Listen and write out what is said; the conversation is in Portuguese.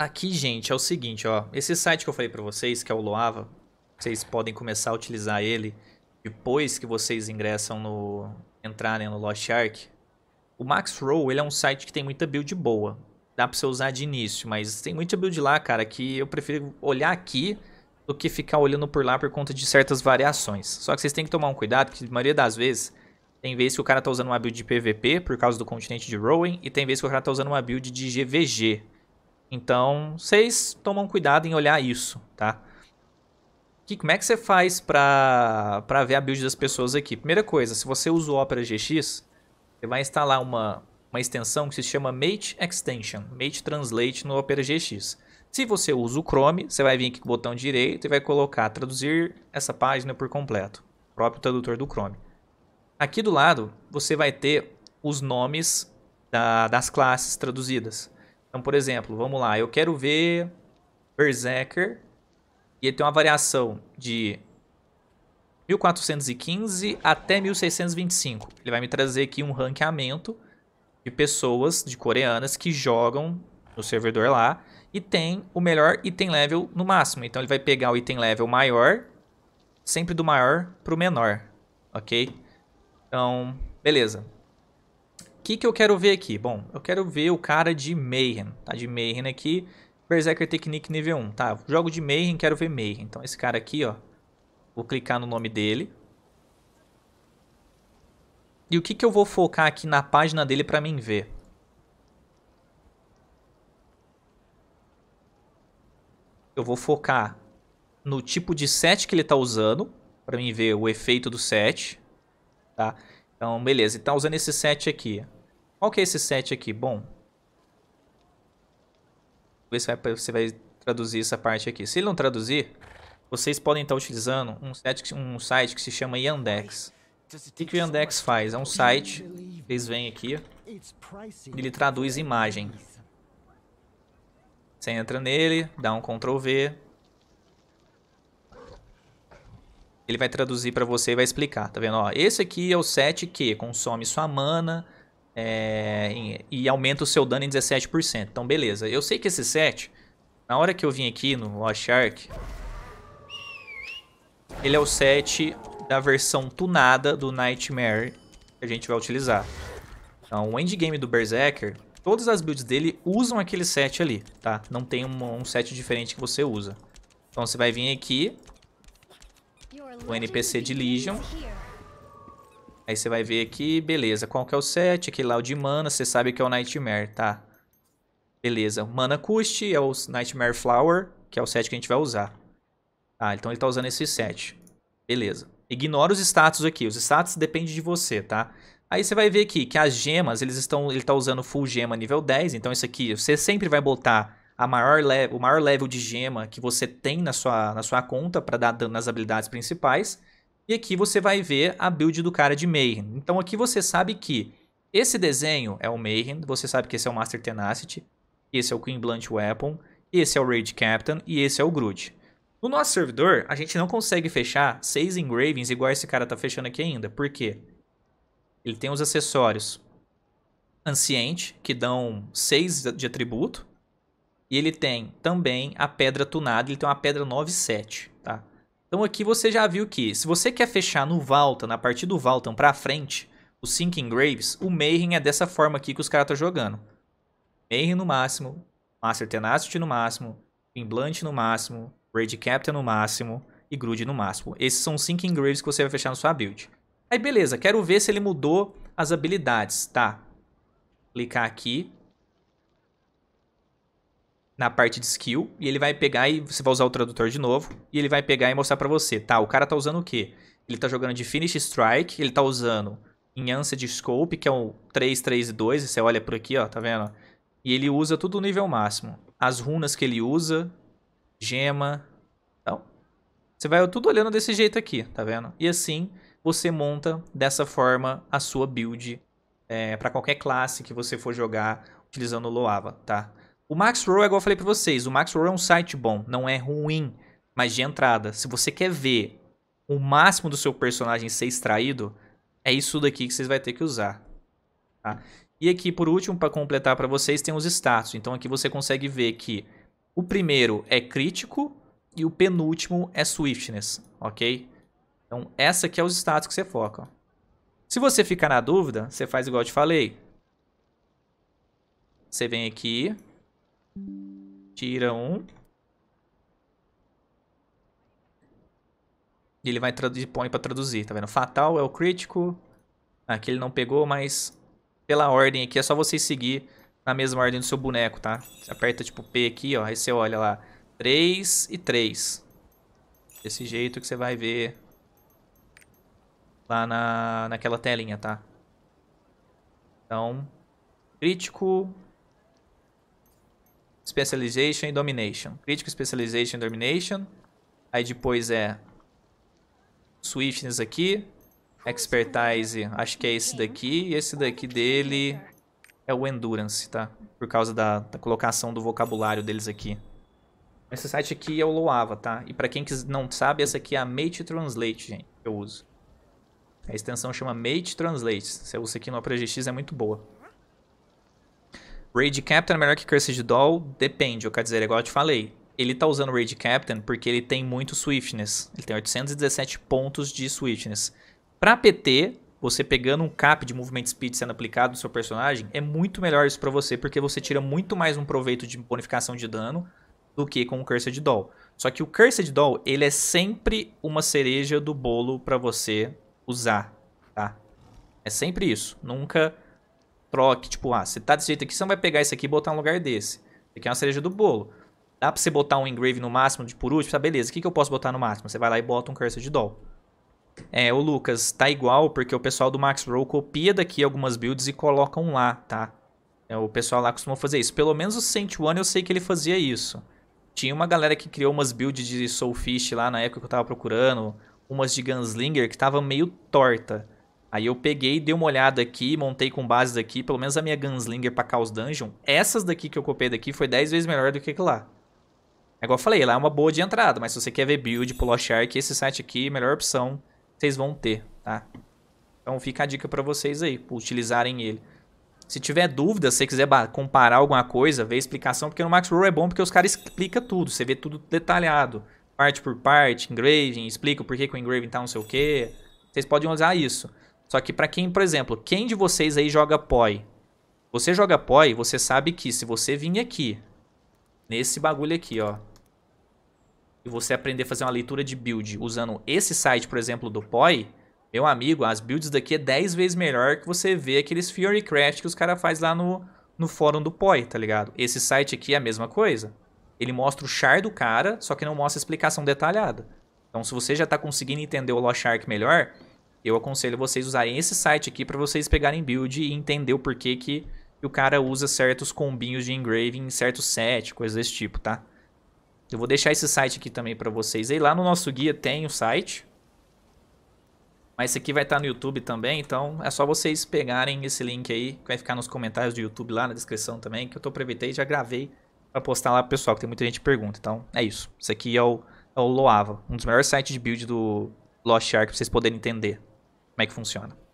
Aqui, gente, é o seguinte, ó. Esse site que eu falei pra vocês, que é o Loava, vocês podem começar a utilizar ele depois que vocês ingressam no... entrarem no Lost Ark. O Max Row, ele é um site que tem muita build boa. Dá pra você usar de início, mas tem muita build lá, cara, que eu prefiro olhar aqui do que ficar olhando por lá por conta de certas variações. Só que vocês têm que tomar um cuidado, que a maioria das vezes tem vezes que o cara tá usando uma build de PVP por causa do continente de Rowan, e tem vezes que o cara tá usando uma build de GVG. Então, vocês tomam cuidado em olhar isso, tá? Que, como é que você faz pra, pra ver a build das pessoas aqui? Primeira coisa, se você usa o Opera GX, você vai instalar uma, uma extensão que se chama Mate Extension, Mate Translate no Opera GX. Se você usa o Chrome, você vai vir aqui com o botão direito e vai colocar traduzir essa página por completo, próprio tradutor do Chrome. Aqui do lado, você vai ter os nomes da, das classes traduzidas. Então, por exemplo, vamos lá. Eu quero ver Berserker. E ele tem uma variação de 1415 até 1625. Ele vai me trazer aqui um ranqueamento de pessoas, de coreanas, que jogam no servidor lá e tem o melhor item level no máximo. Então ele vai pegar o item level maior, sempre do maior para o menor, ok? Então, beleza que, que eu quero ver aqui? Bom, eu quero ver o cara de Mayhem, tá? De Mayhem aqui, Berserker Technique nível 1, tá? Jogo de Mayhem, quero ver Mayhem. Então esse cara aqui, ó, vou clicar no nome dele. E o que, que eu vou focar aqui na página dele para mim ver? Eu vou focar no tipo de set que ele está usando, para mim ver o efeito do set, tá? Então, beleza, ele está usando esse set aqui. Qual que é esse set aqui? Bom. ver se vai, você vai traduzir essa parte aqui. Se ele não traduzir, vocês podem estar utilizando um site, um site que se chama Yandex. O que, que o Yandex faz? É um site, vocês vêm aqui, ele traduz imagem. Você entra nele, dá um Ctrl V. Ele vai traduzir para você e vai explicar, tá vendo? Ó, esse aqui é o set que consome sua mana, é, e aumenta o seu dano em 17%. Então, beleza. Eu sei que esse set, na hora que eu vim aqui no Lost Ark, ele é o set da versão tunada do Nightmare que a gente vai utilizar. Então, o endgame do Berserker, todas as builds dele usam aquele set ali, tá? Não tem um, um set diferente que você usa. Então, você vai vir aqui, o NPC de Legion, Aí você vai ver aqui, beleza, qual que é o set, aquele lá o de mana, você sabe que é o Nightmare, tá? Beleza, mana custe é o Nightmare Flower, que é o set que a gente vai usar. Ah, então ele está usando esse set. Beleza. Ignora os status aqui, os status depende de você, tá? Aí você vai ver aqui que as gemas, eles estão, ele está usando full gema nível 10, então isso aqui, você sempre vai botar a maior o maior level de gema que você tem na sua, na sua conta para dar dano nas habilidades principais. E aqui você vai ver a build do cara de Mayhem. Então aqui você sabe que esse desenho é o Mayhem, você sabe que esse é o Master Tenacity, esse é o Queen Blunt Weapon, esse é o Raid Captain e esse é o Groot. No nosso servidor, a gente não consegue fechar seis engravings igual esse cara tá fechando aqui ainda. Por quê? Ele tem os acessórios Anciente, que dão 6 de atributo. E ele tem também a pedra tunada, ele tem uma pedra 9 7. Então aqui você já viu que se você quer fechar no Valtan, a partir do Valtan pra frente, o Sinking Graves, o Mayhem é dessa forma aqui que os caras estão tá jogando. Mayhem no máximo, Master Tenacity no máximo, Imblant no máximo, Raid Captain no máximo e Grude no máximo. Esses são os Sinking Graves que você vai fechar na sua build. Aí beleza, quero ver se ele mudou as habilidades, tá? Clicar aqui, na parte de skill e ele vai pegar e você vai usar o tradutor de novo e ele vai pegar e mostrar para você, tá, o cara tá usando o quê? Ele tá jogando de Finish Strike, ele tá usando Enhance de Scope, que é um 3, 3 e 2, você olha por aqui, ó, tá vendo? E ele usa tudo no nível máximo. As runas que ele usa, gema, então, você vai tudo olhando desse jeito aqui, tá vendo? E assim, você monta dessa forma a sua build é, para qualquer classe que você for jogar utilizando o Loava, tá? O Max Roll, é igual eu falei para vocês, o Max Roll é um site bom, não é ruim, mas de entrada, se você quer ver o máximo do seu personagem ser extraído, é isso daqui que vocês vão ter que usar. Tá? E aqui, por último, para completar para vocês, tem os status. Então aqui você consegue ver que o primeiro é crítico e o penúltimo é swiftness, ok? Então essa aqui é os status que você foca. Se você ficar na dúvida, você faz igual eu te falei. Você vem aqui, Tira um. E ele vai traduzir, põe pra traduzir, tá vendo? Fatal é o crítico. Aqui ah, ele não pegou, mas pela ordem aqui é só você seguir na mesma ordem do seu boneco, tá? Você aperta tipo P aqui, ó, aí você olha lá. 3 e 3. Desse jeito que você vai ver lá na, naquela telinha, tá? Então, crítico, Specialization e Domination. Critical Specialization e Domination. Aí depois é Swiftness aqui. Expertise, acho que é esse daqui. E esse daqui dele é o Endurance, tá? Por causa da, da colocação do vocabulário deles aqui. Esse site aqui é o Loava, tá? E pra quem não sabe, essa aqui é a Mate Translate, gente, que eu uso. A extensão chama Mate Translate. Você usa aqui no ApreGX, é muito boa. Raid Captain é melhor que Cursed Doll? Depende, eu quero dizer, igual eu te falei. Ele tá usando Raid Captain porque ele tem muito Swiftness. Ele tem 817 pontos de Swiftness. Pra PT, você pegando um cap de movement speed sendo aplicado no seu personagem, é muito melhor isso pra você, porque você tira muito mais um proveito de bonificação de dano do que com o Cursed Doll. Só que o Cursed Doll, ele é sempre uma cereja do bolo para você usar, tá? É sempre isso. Nunca troque, tipo, ah, você tá desse jeito aqui, você não vai pegar esse aqui e botar no lugar desse. Isso aqui é uma cereja do bolo. Dá pra você botar um engrave no máximo de por último? Tá, beleza, o que, que eu posso botar no máximo? Você vai lá e bota um cursor de doll. É, o Lucas, tá igual porque o pessoal do Max Row copia daqui algumas builds e colocam lá, tá? É, o pessoal lá costuma fazer isso. Pelo menos o Saint One eu sei que ele fazia isso. Tinha uma galera que criou umas builds de Soulfish lá na época que eu tava procurando, umas de Gunslinger que tava meio torta. Aí eu peguei, dei uma olhada aqui, montei com bases aqui, pelo menos a minha Gunslinger pra Chaos Dungeon. Essas daqui que eu copiei daqui foi 10 vezes melhor do que lá. É igual eu falei, lá é uma boa de entrada, mas se você quer ver build pro Lost Ark, esse site aqui, melhor opção, vocês vão ter, tá? Então fica a dica pra vocês aí, por utilizarem ele. Se tiver dúvida, se você quiser comparar alguma coisa, vê a explicação, porque no Max Roll é bom porque os caras explicam tudo, você vê tudo detalhado. Parte por parte, engraving, explica o porquê que o engraving tá não sei o quê. Vocês podem usar isso. Só que para quem, por exemplo, quem de vocês aí joga POI? Você joga POI, você sabe que se você vir aqui, nesse bagulho aqui, ó, e você aprender a fazer uma leitura de build usando esse site, por exemplo, do POI, meu amigo, as builds daqui é 10 vezes melhor que você ver aqueles Furycraft que os caras fazem lá no, no fórum do POI, tá ligado? Esse site aqui é a mesma coisa. Ele mostra o char do cara, só que não mostra a explicação detalhada. Então, se você já tá conseguindo entender o Lost Shark melhor, eu aconselho vocês usarem esse site aqui para vocês pegarem build e entender o porquê que o cara usa certos combinhos de engraving em certos sets, coisas desse tipo, tá? Eu vou deixar esse site aqui também para vocês. Aí lá no nosso guia tem o site. Mas esse aqui vai estar tá no YouTube também, então é só vocês pegarem esse link aí, que vai ficar nos comentários do YouTube lá na descrição também, que eu tô aproveitei e já gravei para postar lá pro pessoal, que tem muita gente que pergunta. Então, é isso. Esse aqui é o, é o Loava, um dos melhores sites de build do Lost Ark, pra vocês poderem entender como é que funciona.